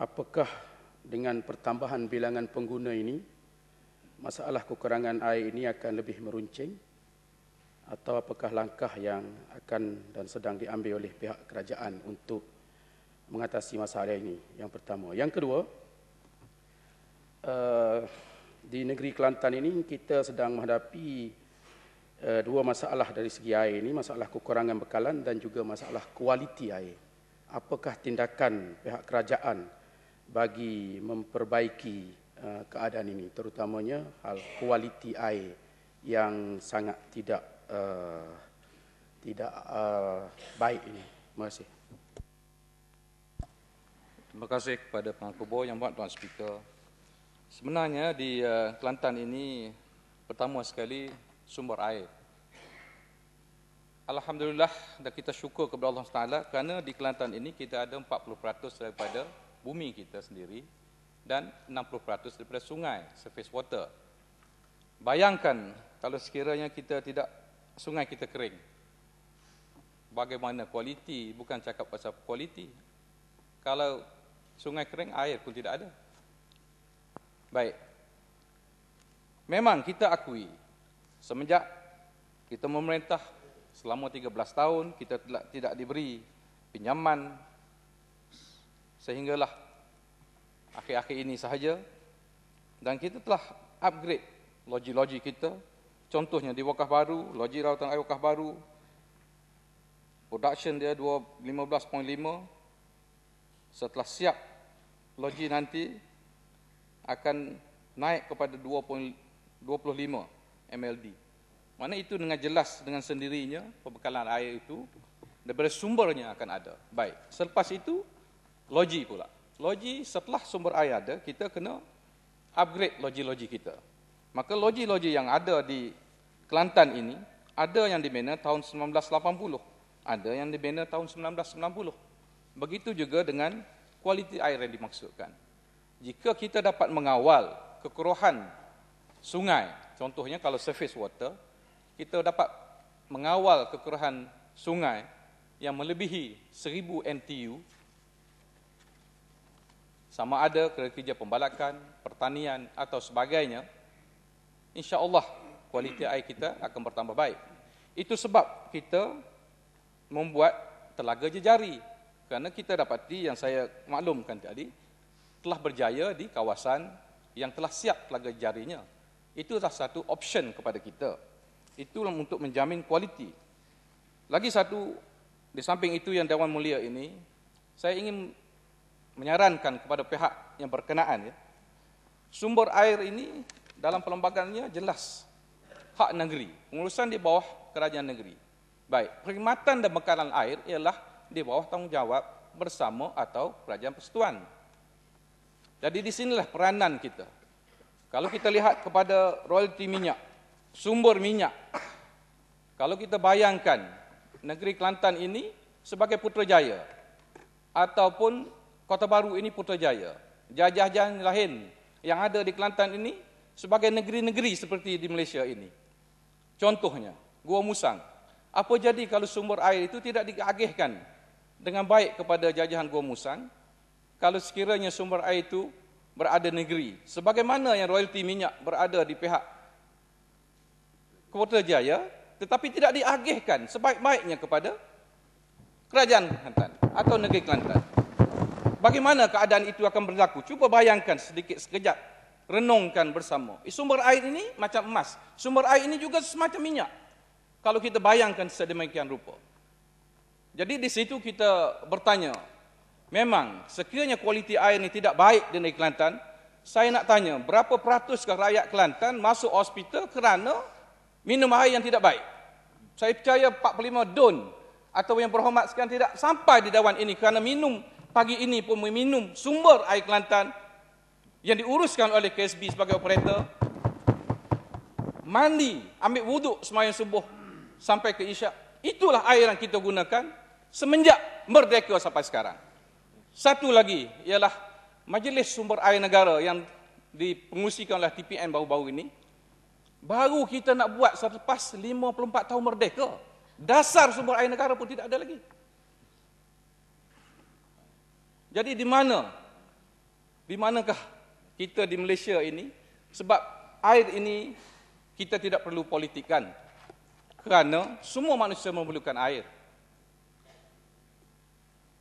apakah dengan pertambahan bilangan pengguna ini masalah kekurangan air ini akan lebih meruncing atau apakah langkah yang akan dan sedang diambil oleh pihak kerajaan untuk mengatasi masalah ini yang pertama yang kedua uh, di negeri Kelantan ini kita sedang menghadapi uh, dua masalah dari segi air ini masalah kekurangan bekalan dan juga masalah kualiti air apakah tindakan pihak kerajaan bagi memperbaiki uh, keadaan ini terutamanya hal kualiti air yang sangat tidak uh, tidak uh, baik ini. Terima kasih. Terima kasih kepada Pak Kubo yang buat Tuan Speaker. Sebenarnya di uh, Kelantan ini pertama sekali sumber air. Alhamdulillah dan kita syukur kepada Allah Taala kerana di Kelantan ini kita ada 40% daripada bumi kita sendiri dan 60% daripada sungai, surface water. Bayangkan kalau sekiranya kita tidak sungai kita kering. Bagaimana kualiti, bukan cakap pasal kualiti. Kalau sungai kering, air pun tidak ada. Baik. Memang kita akui, semenjak kita memerintah selama 13 tahun, kita tidak diberi pinjaman sehinggalah akhir-akhir ini sahaja dan kita telah upgrade logi-logi kita contohnya di Wakaf Baru, logi Rautan Air Wakaf Baru production dia 2.15.5. setelah siap logi nanti akan naik kepada 2.25 MLD mana itu dengan jelas dengan sendirinya pembekalan air itu daripada sumbernya akan ada baik selepas itu Logi pula. Logi setelah sumber air ada, kita kena upgrade logi-logi kita. Maka logi-logi yang ada di Kelantan ini, ada yang dibina tahun 1980, ada yang dibina tahun 1990. Begitu juga dengan kualiti air yang dimaksudkan. Jika kita dapat mengawal kekurangan sungai, contohnya kalau surface water, kita dapat mengawal kekurangan sungai yang melebihi 1000 NTU, sama ada kerja pembalakan, pertanian atau sebagainya, insya-Allah kualiti air kita akan bertambah baik. Itu sebab kita membuat telaga jejari kerana kita dapati yang saya maklumkan tadi telah berjaya di kawasan yang telah siap telaga jarinya. Itu adalah satu option kepada kita. Itu untuk menjamin kualiti. Lagi satu, di samping itu yang Dewan Mulia ini, saya ingin menyarankan kepada pihak yang berkenaan ya. Sumber air ini dalam perlembagaannya jelas hak negeri. Pengurusan di bawah kerajaan negeri. Baik, perkhidmatan dan bekalan air ialah di bawah tanggungjawab bersama atau kerajaan persetuan. Jadi di sinilah peranan kita. Kalau kita lihat kepada royalti minyak, sumber minyak. Kalau kita bayangkan negeri Kelantan ini sebagai Putrajaya ataupun Kota Baru ini Putrajaya. Jajahan lain yang ada di Kelantan ini sebagai negeri-negeri seperti di Malaysia ini. Contohnya, Gua Musang. Apa jadi kalau sumber air itu tidak diagihkan dengan baik kepada jajahan Gua Musang? Kalau sekiranya sumber air itu berada negeri, sebagaimana yang royalti minyak berada di pihak Kota Jaya tetapi tidak diagihkan sebaik-baiknya kepada kerajaan Kelantan atau negeri Kelantan. Bagaimana keadaan itu akan berlaku? Cuba bayangkan sedikit sekejap. Renungkan bersama. Eh, sumber air ini macam emas. Sumber air ini juga semacam minyak. Kalau kita bayangkan sedemikian rupa. Jadi di situ kita bertanya. Memang sekiranya kualiti air ini tidak baik di negeri Kelantan. Saya nak tanya berapa peratuskah rakyat Kelantan masuk hospital kerana minum air yang tidak baik. Saya percaya 45 don atau yang berhormat sekian tidak sampai di dewan ini kerana minum pagi ini pun meminum sumber air Kelantan yang diuruskan oleh KSB sebagai operator mandi, ambil wuduk semayang subuh sampai ke isyak. Itulah air yang kita gunakan semenjak merdeka sampai sekarang. Satu lagi ialah Majlis Sumber Air Negara yang dipengusikan oleh TPN baru-baru ini. Baru kita nak buat selepas 54 tahun merdeka. Dasar sumber air negara pun tidak ada lagi. Jadi di mana? Di manakah kita di Malaysia ini? Sebab air ini kita tidak perlu politikkan. Kerana semua manusia memerlukan air.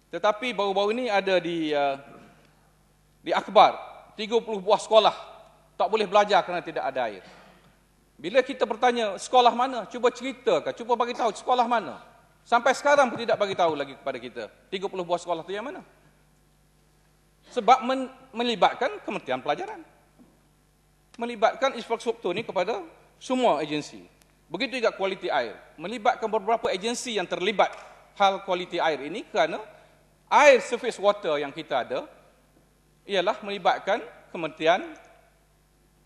Tetapi baru-baru ini ada di uh, di akhbar 30 buah sekolah tak boleh belajar kerana tidak ada air. Bila kita bertanya sekolah mana, cuba ceritakan, cuba bagi tahu sekolah mana. Sampai sekarang pun tidak bagi tahu lagi kepada kita. 30 buah sekolah tu yang mana? Sebab men, melibatkan kementerian pelajaran. Melibatkan infrastruktur ini kepada semua agensi. Begitu juga kualiti air. Melibatkan beberapa agensi yang terlibat hal kualiti air ini kerana air surface water yang kita ada ialah melibatkan kementerian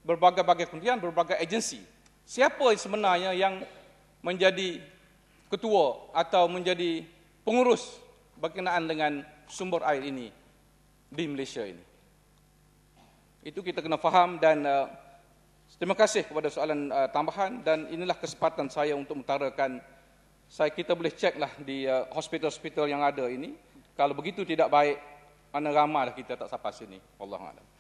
berbagai-bagai kementerian, berbagai agensi. Siapa sebenarnya yang menjadi ketua atau menjadi pengurus berkenaan dengan sumber air ini di Malaysia ini. Itu kita kena faham dan uh, terima kasih kepada soalan uh, tambahan dan inilah kesempatan saya untuk mentarakan saya kita boleh ceklah di uh, hospital-hospital uh, yang ada ini kalau begitu tidak baik mana ramalah kita tak sampai sini. Wallahualam.